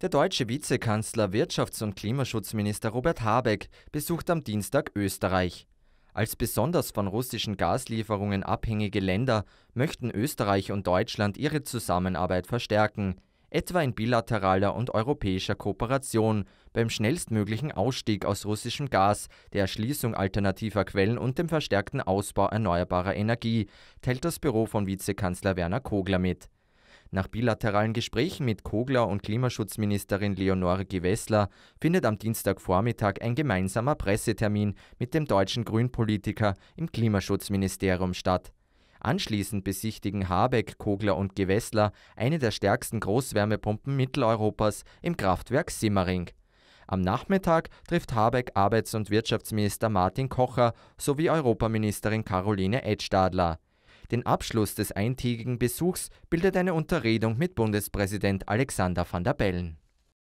Der deutsche Vizekanzler Wirtschafts- und Klimaschutzminister Robert Habeck besucht am Dienstag Österreich. Als besonders von russischen Gaslieferungen abhängige Länder möchten Österreich und Deutschland ihre Zusammenarbeit verstärken, etwa in bilateraler und europäischer Kooperation, beim schnellstmöglichen Ausstieg aus russischem Gas, der Erschließung alternativer Quellen und dem verstärkten Ausbau erneuerbarer Energie, teilt das Büro von Vizekanzler Werner Kogler mit. Nach bilateralen Gesprächen mit Kogler und Klimaschutzministerin Leonore Gewessler findet am Dienstagvormittag ein gemeinsamer Pressetermin mit dem deutschen Grünpolitiker im Klimaschutzministerium statt. Anschließend besichtigen Habeck, Kogler und Gewessler eine der stärksten Großwärmepumpen Mitteleuropas im Kraftwerk Simmering. Am Nachmittag trifft Habeck Arbeits- und Wirtschaftsminister Martin Kocher sowie Europaministerin Caroline Edstadler. Den Abschluss des eintägigen Besuchs bildet eine Unterredung mit Bundespräsident Alexander van der Bellen.